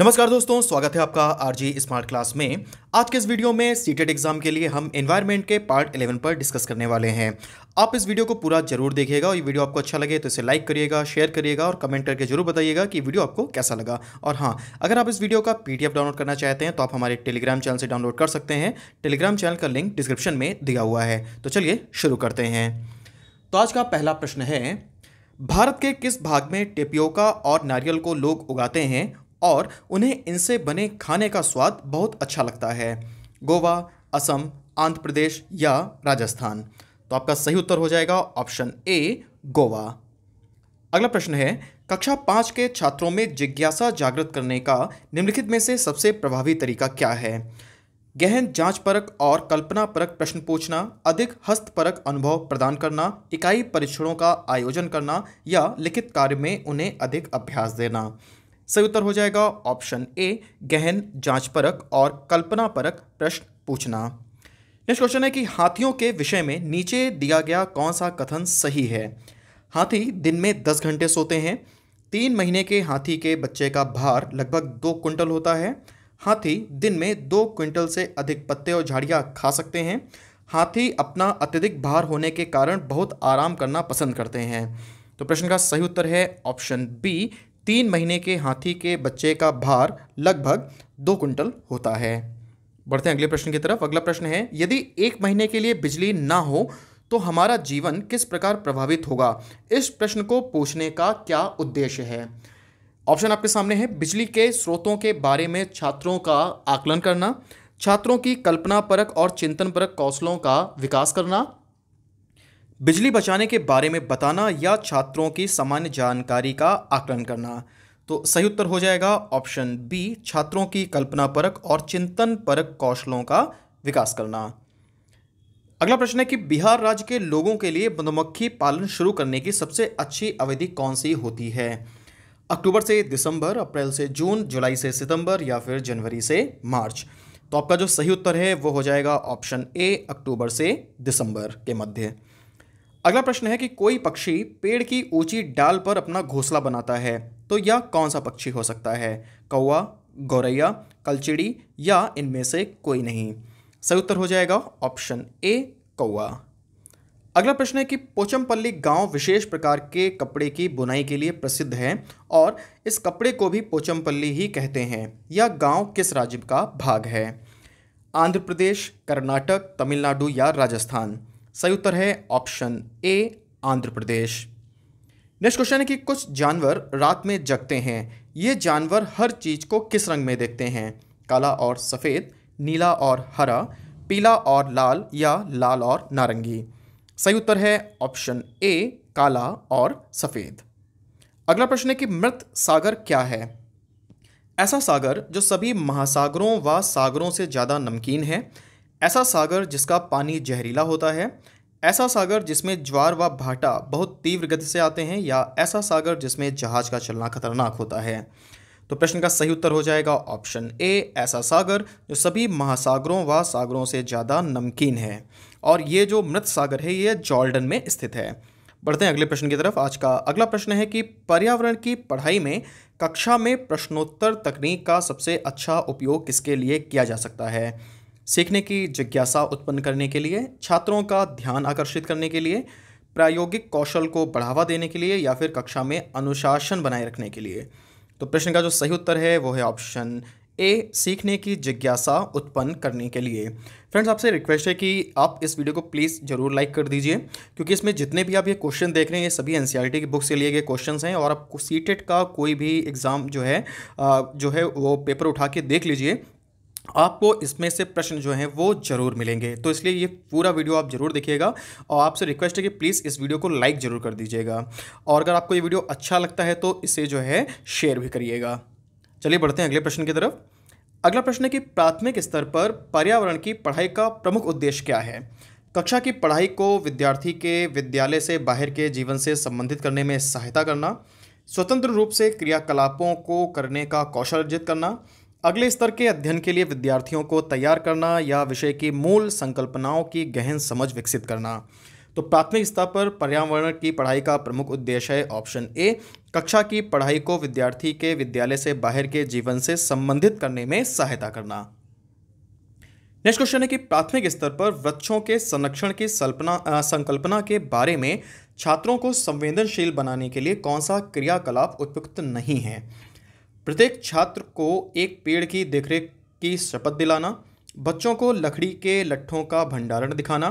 नमस्कार दोस्तों स्वागत है आपका आरजी स्मार्ट क्लास में आज के इस वीडियो में सीटेट एग्जाम e के लिए हम एनवायरनमेंट के पार्ट 11 पर डिस्कस करने वाले हैं आप इस वीडियो को पूरा जरूर देखिएगा और ये वीडियो आपको अच्छा लगे तो इसे लाइक करिएगा शेयर करिएगा और कमेंट करके जरूर बताइएगा कि वीडियो आपको कैसा लगा और हाँ अगर आप इस वीडियो का पी डाउनलोड करना चाहते हैं तो आप हमारे टेलीग्राम चैनल से डाउनलोड कर सकते हैं टेलीग्राम चैनल का लिंक डिस्क्रिप्शन में दिया हुआ है तो चलिए शुरू करते हैं तो आज का पहला प्रश्न है भारत के किस भाग में टेपियोका और नारियल को लोग उगाते हैं और उन्हें इनसे बने खाने का स्वाद बहुत अच्छा लगता है गोवा असम आंध्र प्रदेश या राजस्थान तो आपका सही उत्तर हो जाएगा ऑप्शन ए गोवा अगला प्रश्न है कक्षा पाँच के छात्रों में जिज्ञासा जागृत करने का निम्नलिखित में से सबसे प्रभावी तरीका क्या है गहन जांच परक और कल्पना परक प्रश्न पूछना अधिक हस्तपरक अनुभव प्रदान करना इकाई परीक्षणों का आयोजन करना या लिखित कार्य में उन्हें अधिक अभ्यास देना सही उत्तर हो जाएगा ऑप्शन ए गहन परक और कल्पना परक प्रश्न पूछना नेक्स्ट क्वेश्चन है कि हाथियों के विषय में नीचे दिया गया कौन सा कथन सही है हाथी दिन में दस घंटे सोते हैं तीन महीने के हाथी के बच्चे का भार लगभग दो क्विंटल होता है हाथी दिन में दो क्विंटल से अधिक पत्ते और झाड़ियाँ खा सकते हैं हाथी अपना अत्यधिक भार होने के कारण बहुत आराम करना पसंद करते हैं तो प्रश्न का सही उत्तर है ऑप्शन बी तीन महीने के हाथी के बच्चे का भार लगभग दो कुंटल होता है बढ़ते हैं अगले प्रश्न की तरफ अगला प्रश्न है यदि एक महीने के लिए बिजली ना हो तो हमारा जीवन किस प्रकार प्रभावित होगा इस प्रश्न को पूछने का क्या उद्देश्य है ऑप्शन आपके सामने है बिजली के स्रोतों के बारे में छात्रों का आकलन करना छात्रों की कल्पना परक और चिंतन परक कौशलों का विकास करना बिजली बचाने के बारे में बताना या छात्रों की सामान्य जानकारी का आकलन करना तो सही उत्तर हो जाएगा ऑप्शन बी छात्रों की कल्पना परक और चिंतन परक कौशलों का विकास करना अगला प्रश्न है कि बिहार राज्य के लोगों के लिए मधुमक्खी पालन शुरू करने की सबसे अच्छी अवधि कौन सी होती है अक्टूबर से दिसंबर अप्रैल से जून जुलाई से सितंबर या फिर जनवरी से मार्च तो आपका जो सही उत्तर है वो हो जाएगा ऑप्शन ए अक्टूबर से दिसंबर के मध्य अगला प्रश्न है कि कोई पक्षी पेड़ की ऊंची डाल पर अपना घोंसला बनाता है तो यह कौन सा पक्षी हो सकता है कौआ गौरैया कलचिड़ी या इनमें से कोई नहीं सही उत्तर हो जाएगा ऑप्शन ए कौआ अगला प्रश्न है कि पोचमपल्ली गांव विशेष प्रकार के कपड़े की बुनाई के लिए प्रसिद्ध है और इस कपड़े को भी पोचमपल्ली ही कहते हैं यह गांव किस राज्य का भाग है आंध्र प्रदेश कर्नाटक तमिलनाडु या राजस्थान सही उत्तर है option A Andhra Pradesh next question है कि कुछ जानवर रात में जगते हैं ये जानवर हर चीज़ को किस रंग में देखते हैं काला और सफ़ेद नीला और हरा पीला और लाल या लाल और नारंगी सही उत्तर है ऑप्शन ए काला और सफ़ेद अगला प्रश्न है कि मृत सागर क्या है ऐसा सागर जो सभी महासागरों व सागरों से ज़्यादा नमकीन है ऐसा सागर जिसका पानी जहरीला होता है ऐसा सागर जिसमें ज्वार व भाटा बहुत तीव्र गति से आते हैं या ऐसा सागर जिसमें जहाज का चलना खतरनाक होता है तो प्रश्न का सही उत्तर हो जाएगा ऑप्शन ए ऐसा सागर जो सभी महासागरों व सागरों से ज़्यादा नमकीन है और ये जो मृत सागर है ये जॉर्डन में स्थित है बढ़ते हैं अगले प्रश्न की तरफ आज का अगला प्रश्न है कि पर्यावरण की पढ़ाई में कक्षा में प्रश्नोत्तर तकनीक का सबसे अच्छा उपयोग किसके लिए किया जा सकता है सीखने की जिज्ञासा उत्पन्न करने के लिए छात्रों का ध्यान आकर्षित करने के लिए प्रायोगिक कौशल को बढ़ावा देने के लिए या फिर कक्षा में अनुशासन बनाए रखने के लिए तो प्रश्न का जो सही उत्तर है वो है ऑप्शन ए सीखने की जिज्ञासा उत्पन्न करने के लिए फ्रेंड्स आपसे रिक्वेस्ट है कि आप इस वीडियो को प्लीज़ जरूर लाइक कर दीजिए क्योंकि इसमें जितने भी आप ये क्वेश्चन देख रहे हैं ये सभी एन की बुक से लिए गए क्वेश्चन हैं और आपको सी का कोई भी एग्ज़ाम जो है जो है वो पेपर उठा के देख लीजिए आपको इसमें से प्रश्न जो हैं वो जरूर मिलेंगे तो इसलिए ये पूरा वीडियो आप जरूर देखिएगा और आपसे रिक्वेस्ट है कि प्लीज़ इस वीडियो को लाइक ज़रूर कर दीजिएगा और अगर आपको ये वीडियो अच्छा लगता है तो इसे जो है शेयर भी करिएगा चलिए बढ़ते हैं अगले प्रश्न की तरफ अगला प्रश्न है कि प्राथमिक स्तर पर पर्यावरण की पढ़ाई का प्रमुख उद्देश्य क्या है कक्षा की पढ़ाई को विद्यार्थी के विद्यालय से बाहर के जीवन से संबंधित करने में सहायता करना स्वतंत्र रूप से क्रियाकलापों को करने का कौशल अर्जित करना अगले स्तर के अध्ययन के लिए विद्यार्थियों को तैयार करना या विषय की मूल संकल्पनाओं की गहन समझ विकसित करना तो प्राथमिक स्तर पर पर्यावरण की पढ़ाई का प्रमुख उद्देश्य है ऑप्शन ए कक्षा की पढ़ाई को विद्यार्थी के विद्यालय से बाहर के जीवन से संबंधित करने में सहायता करना नेक्स्ट क्वेश्चन है कि प्राथमिक स्तर पर वृक्षों के संरक्षण की सल्पना संकल्पना के बारे में छात्रों को संवेदनशील बनाने के लिए कौन सा क्रियाकलाप उपयुक्त नहीं है प्रत्येक छात्र को एक पेड़ की देखरेख की शपथ दिलाना बच्चों को लकड़ी के लट्ठों का भंडारण दिखाना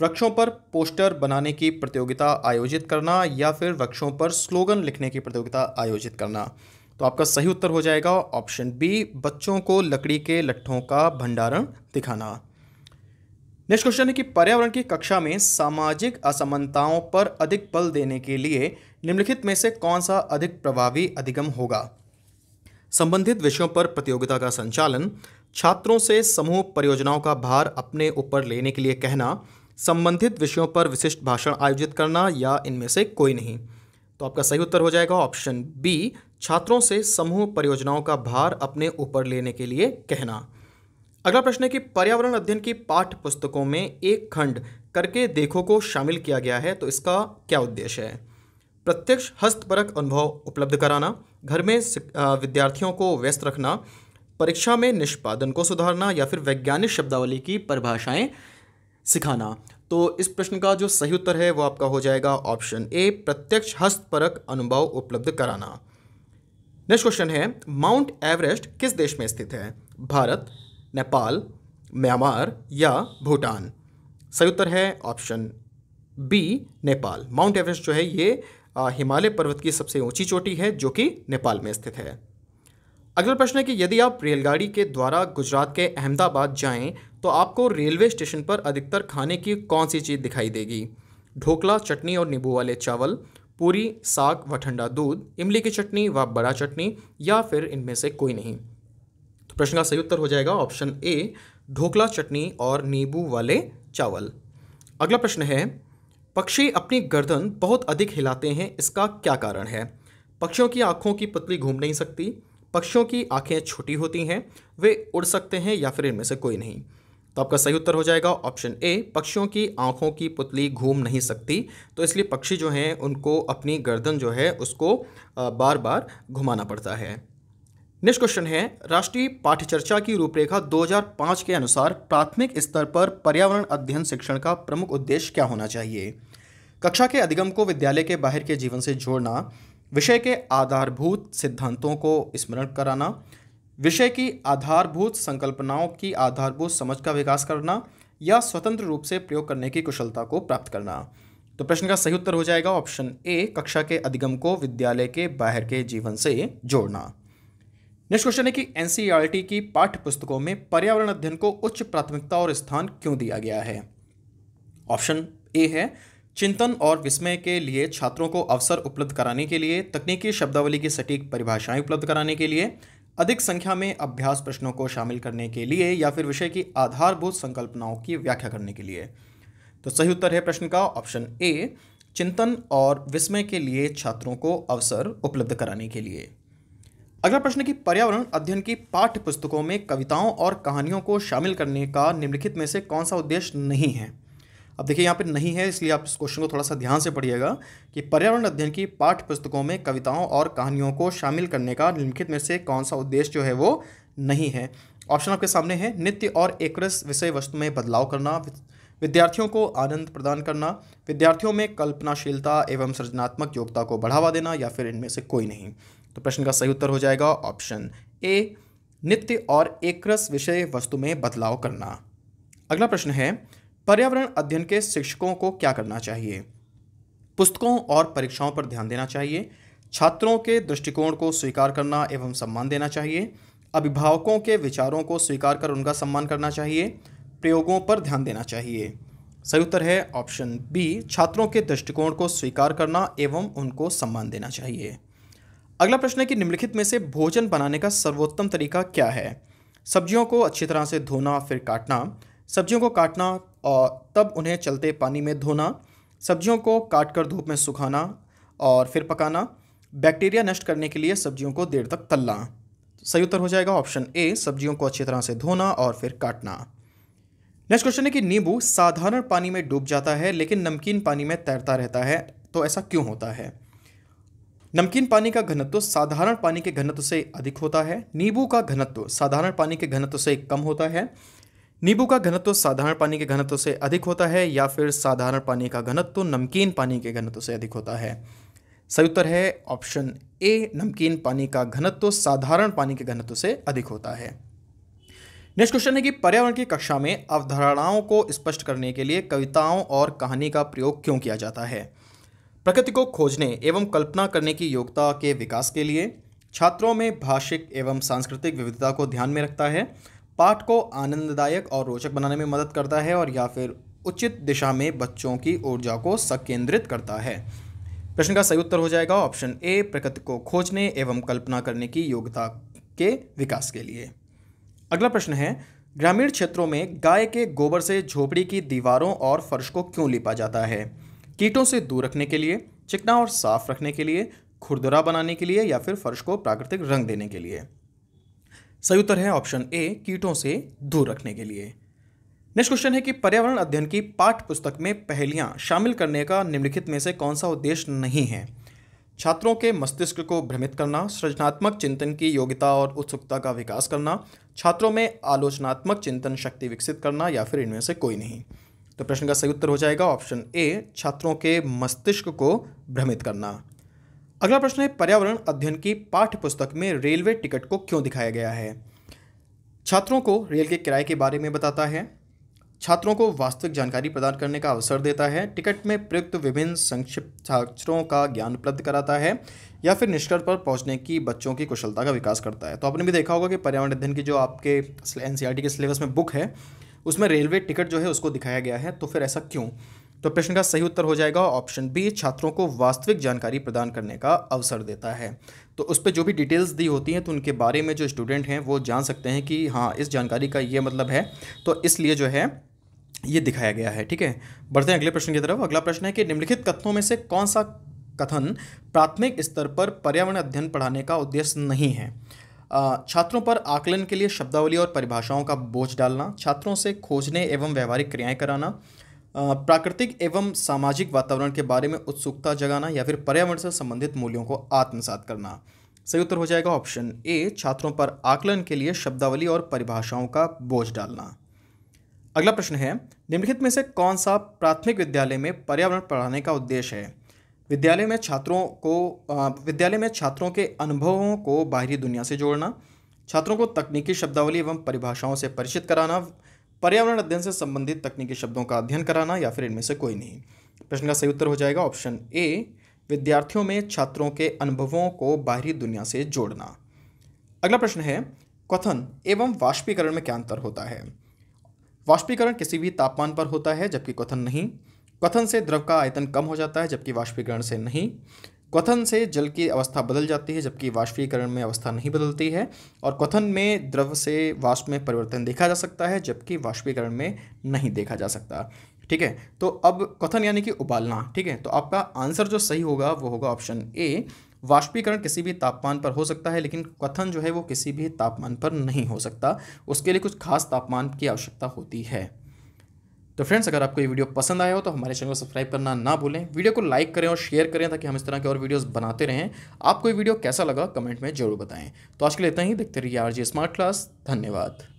वृक्षों पर पोस्टर बनाने की प्रतियोगिता आयोजित करना या फिर वृक्षों पर स्लोगन लिखने की प्रतियोगिता आयोजित करना तो आपका सही उत्तर हो जाएगा ऑप्शन बी बच्चों को लकड़ी के लट्ठों का भंडारण दिखाना नेक्स्ट क्वेश्चन है कि पर्यावरण की कक्षा में सामाजिक असमानताओं पर अधिक बल देने के लिए निम्नलिखित में से कौन सा अधिक प्रभावी अधिगम होगा संबंधित विषयों पर प्रतियोगिता का संचालन छात्रों से समूह परियोजनाओं का भार अपने ऊपर लेने के लिए कहना संबंधित विषयों पर विशिष्ट भाषण आयोजित करना या इनमें से कोई नहीं तो आपका सही उत्तर हो जाएगा ऑप्शन बी छात्रों से समूह परियोजनाओं का भार अपने ऊपर लेने के लिए कहना अगला प्रश्न है कि पर्यावरण अध्ययन की पाठ्य पुस्तकों में एक खंड करके देखो को शामिल किया गया है तो इसका क्या उद्देश्य है प्रत्यक्ष हस्तपरक अनुभव उपलब्ध कराना घर में विद्यार्थियों को व्यस्त रखना परीक्षा में निष्पादन को सुधारना या फिर वैज्ञानिक शब्दावली की परिभाषाएं सिखाना तो इस प्रश्न का जो सही उत्तर है वो आपका हो जाएगा ऑप्शन ए प्रत्यक्ष हस्तपरक अनुभव उपलब्ध कराना नेक्स्ट क्वेश्चन है माउंट एवरेस्ट किस देश में स्थित है भारत नेपाल म्यांमार या भूटान सही उत्तर है option B Nepal Mount Everest जो है ये हिमालय पर्वत की सबसे ऊंची चोटी है जो कि नेपाल में स्थित है अगला प्रश्न है कि यदि आप रेलगाड़ी के द्वारा गुजरात के अहमदाबाद जाएं तो आपको रेलवे स्टेशन पर अधिकतर खाने की कौन सी चीज़ दिखाई देगी ढोकला चटनी और नींबू वाले चावल पूरी साग व ठंडा दूध इमली की चटनी व बड़ा चटनी या फिर इनमें से कोई नहीं तो प्रश्न का सही उत्तर हो जाएगा ऑप्शन ए ढोकला चटनी और नींबू वाले चावल अगला प्रश्न है पक्षी अपनी गर्दन बहुत अधिक हिलाते हैं इसका क्या कारण है पक्षियों की आँखों की पतली घूम नहीं सकती पक्षियों की आँखें छोटी होती हैं वे उड़ सकते हैं या फिर इनमें से कोई नहीं तो आपका सही उत्तर हो जाएगा ऑप्शन ए पक्षियों की आँखों की पुतली घूम नहीं सकती तो इसलिए पक्षी जो हैं उनको अपनी गर्दन जो है उसको बार बार घुमाना पड़ता है नेक्स्ट क्वेश्चन है राष्ट्रीय पाठ्यचर्चा की रूपरेखा 2005 के अनुसार प्राथमिक स्तर पर पर्यावरण अध्ययन शिक्षण का प्रमुख उद्देश्य क्या होना चाहिए कक्षा के अधिगम को विद्यालय के बाहर के जीवन से जोड़ना विषय के आधारभूत सिद्धांतों को स्मरण कराना विषय की आधारभूत संकल्पनाओं की आधारभूत समझ का विकास करना या स्वतंत्र रूप से प्रयोग करने की कुशलता को प्राप्त करना तो प्रश्न का सही उत्तर हो जाएगा ऑप्शन ए कक्षा के अधिगम को विद्यालय के बाहर के जीवन से जोड़ना नेक्स्ट क्वेश्चन है कि एनसीईआरटी e की पाठ्य पुस्तकों में पर्यावरण अध्ययन को उच्च प्राथमिकता और स्थान क्यों दिया गया है ऑप्शन ए है चिंतन और विस्मय के लिए छात्रों को अवसर उपलब्ध कराने के लिए तकनीकी शब्दावली की सटीक परिभाषाएं उपलब्ध कराने के लिए अधिक संख्या में अभ्यास प्रश्नों को शामिल करने के लिए या फिर विषय की आधारभूत संकल्पनाओं की व्याख्या करने के लिए तो सही उत्तर है प्रश्न का ऑप्शन ए चिंतन और विस्मय के लिए छात्रों को अवसर उपलब्ध कराने के लिए अगला प्रश्न की पर्यावरण अध्ययन की पाठ्य पुस्तकों में कविताओं और कहानियों को शामिल करने का निम्नलिखित में से कौन सा उद्देश्य नहीं है अब देखिए यहाँ पे नहीं है इसलिए आप इस क्वेश्चन को थोड़ा सा ध्यान से पढ़िएगा कि पर्यावरण अध्ययन की पाठ्य पुस्तकों में कविताओं और कहानियों को शामिल करने का निम्नलिखित में से कौन सा उद्देश्य जो है वो नहीं है ऑप्शन आपके सामने है नित्य और एकरस विषय वस्तु में बदलाव करना विद्यार्थियों को आनंद प्रदान करना विद्यार्थियों में कल्पनाशीलता एवं सृजनात्मक योग्यता को बढ़ावा देना या फिर इनमें से कोई नहीं तो प्रश्न का सही उत्तर हो जाएगा ऑप्शन ए नित्य और एकरस विषय वस्तु में बदलाव करना अगला प्रश्न है पर्यावरण अध्ययन के शिक्षकों को क्या करना चाहिए पुस्तकों और परीक्षाओं पर ध्यान देना चाहिए छात्रों के दृष्टिकोण को स्वीकार करना एवं सम्मान देना चाहिए अभिभावकों के विचारों को स्वीकार कर उनका सम्मान करना चाहिए प्रयोगों पर ध्यान देना चाहिए सही उत्तर है ऑप्शन बी छात्रों के दृष्टिकोण को स्वीकार करना एवं उनको सम्मान देना चाहिए अगला प्रश्न है कि निम्नलिखित में से भोजन बनाने का सर्वोत्तम तरीका क्या है सब्जियों को अच्छी तरह से धोना फिर काटना सब्जियों को काटना और तब उन्हें चलते पानी में धोना सब्जियों को काट कर धूप में सुखाना और फिर पकाना बैक्टीरिया नष्ट करने के लिए सब्जियों को देर तक तलना सही उत्तर हो जाएगा ऑप्शन ए सब्जियों को अच्छी तरह से धोना और फिर काटना नेक्स्ट क्वेश्चन है कि नींबू साधारण पानी में डूब जाता है लेकिन नमकीन पानी में तैरता रहता है तो ऐसा क्यों होता है नमकीन पानी का घनत्व साधारण पानी के घनत्व से अधिक होता है नींबू का घनत्व साधारण पानी के घनत्व से कम होता है नींबू का घनत्व साधारण पानी के घनत्व से अधिक होता है या फिर साधारण पानी का घनत्व नमकीन पानी के घनत्व से अधिक होता है सही उत्तर है ऑप्शन ए नमकीन पानी का घनत्व साधारण पानी के घनत्व से अधिक होता है नेक्स्ट क्वेश्चन है कि पर्यावरण की कक्षा में अवधारणाओं को स्पष्ट करने के लिए कविताओं और कहानी का प्रयोग क्यों किया जाता है प्रकृति को खोजने एवं कल्पना करने की योग्यता के विकास के लिए छात्रों में भाषिक एवं सांस्कृतिक विविधता को ध्यान में रखता है पाठ को आनंददायक और रोचक बनाने में मदद करता है और या फिर उचित दिशा में बच्चों की ऊर्जा को संकेंद्रित करता है प्रश्न का सही उत्तर हो जाएगा ऑप्शन ए प्रकृति को खोजने एवं कल्पना करने की योग्यता के विकास के लिए अगला प्रश्न है ग्रामीण क्षेत्रों में गाय के गोबर से झोपड़ी की दीवारों और फर्श को क्यों लिपा जाता है कीटों से दूर रखने के लिए चिकना और साफ रखने के लिए खुरदुरा बनाने के लिए या फिर फर्श को प्राकृतिक रंग देने के लिए सही उत्तर है ऑप्शन ए कीटों से दूर रखने के लिए नेक्स्ट क्वेश्चन है कि पर्यावरण अध्ययन की पाठ्य पुस्तक में पहलियां शामिल करने का निम्नलिखित में से कौन सा उद्देश्य नहीं है छात्रों के मस्तिष्क को भ्रमित करना सृजनात्मक चिंतन की योग्यता और उत्सुकता का विकास करना छात्रों में आलोचनात्मक चिंतन शक्ति विकसित करना या फिर इनमें से कोई नहीं तो प्रश्न का सही उत्तर हो जाएगा ऑप्शन ए छात्रों के मस्तिष्क को भ्रमित करना अगला प्रश्न है पर्यावरण अध्ययन की पाठ्य पुस्तक में रेलवे टिकट को क्यों दिखाया गया है छात्रों को रेल के किराए के बारे में बताता है छात्रों को वास्तविक जानकारी प्रदान करने का अवसर देता है टिकट में प्रयुक्त विभिन्न संक्षिप्त छात्रों का ज्ञान उपलब्ध कराता है या फिर निष्कर्ष पर पहुंचने की बच्चों की कुशलता का विकास करता है तो आपने भी देखा होगा कि पर्यावरण अध्ययन की जो आपके एन के सिलेबस में बुक है उसमें रेलवे टिकट जो है उसको दिखाया गया है तो फिर ऐसा क्यों तो प्रश्न का सही उत्तर हो जाएगा ऑप्शन बी छात्रों को वास्तविक जानकारी प्रदान करने का अवसर देता है तो उस पर जो भी डिटेल्स दी होती हैं तो उनके बारे में जो स्टूडेंट हैं वो जान सकते हैं कि हाँ इस जानकारी का ये मतलब है तो इसलिए जो है ये दिखाया गया है ठीक है बढ़ते हैं अगले प्रश्न की तरफ अगला प्रश्न है कि निम्नलिखित कथनों में से कौन सा कथन प्राथमिक स्तर पर पर्यावरण अध्ययन पढ़ाने का उद्देश्य नहीं है छात्रों पर आकलन के लिए शब्दावली और परिभाषाओं का बोझ डालना छात्रों से खोजने एवं व्यवहारिक क्रियाएं कराना प्राकृतिक एवं सामाजिक वातावरण के बारे में उत्सुकता जगाना या फिर पर्यावरण से संबंधित मूल्यों को आत्मसात करना सही उत्तर हो जाएगा ऑप्शन ए छात्रों पर आकलन के लिए शब्दावली और परिभाषाओं का बोझ डालना अगला प्रश्न है निम्नलिखित में से कौन सा प्राथमिक विद्यालय में पर्यावरण पढ़ाने का उद्देश्य है विद्यालय में छात्रों को विद्यालय में छात्रों के अनुभवों को बाहरी दुनिया से जोड़ना छात्रों को तकनीकी शब्दावली एवं परिभाषाओं से परिचित कराना पर्यावरण अध्ययन से संबंधित तकनीकी शब्दों का अध्ययन कराना या फिर इनमें से कोई नहीं प्रश्न का सही उत्तर हो जाएगा ऑप्शन ए विद्यार्थियों में छात्रों के अनुभवों को बाहरी दुनिया से जोड़ना अगला प्रश्न है क्वथन एवं वाष्पीकरण में क्या अंतर होता है वाष्पीकरण किसी भी तापमान पर होता है जबकि क्वथन नहीं क्वथन से द्रव का आयतन कम हो जाता है जबकि वाष्पीकरण से नहीं क्वथन से जल की अवस्था बदल जाती है जबकि वाष्पीकरण में अवस्था नहीं बदलती है और क्वथन में द्रव से वाष्प में परिवर्तन देखा जा सकता है जबकि वाष्पीकरण में नहीं देखा जा सकता ठीक है तो अब क्वथन यानी कि उबालना ठीक है तो आपका आंसर जो सही होगा वो होगा ऑप्शन ए वाष्पीकरण किसी भी तापमान पर हो सकता है लेकिन क्वथन जो है वो किसी भी तापमान पर नहीं हो सकता उसके लिए कुछ खास तापमान की आवश्यकता होती है तो फ्रेंड्स अगर आपको ये वीडियो पसंद आया हो तो हमारे चैनल को सब्सक्राइब करना ना भूलें वीडियो को लाइक करें और शेयर करें ताकि हम इस तरह के और वीडियोस बनाते रहें आपको ये वीडियो कैसा लगा कमेंट में जरूर बताएं तो आज के लिए इतना ही देखते रहिए आर स्मार्ट क्लास धन्यवाद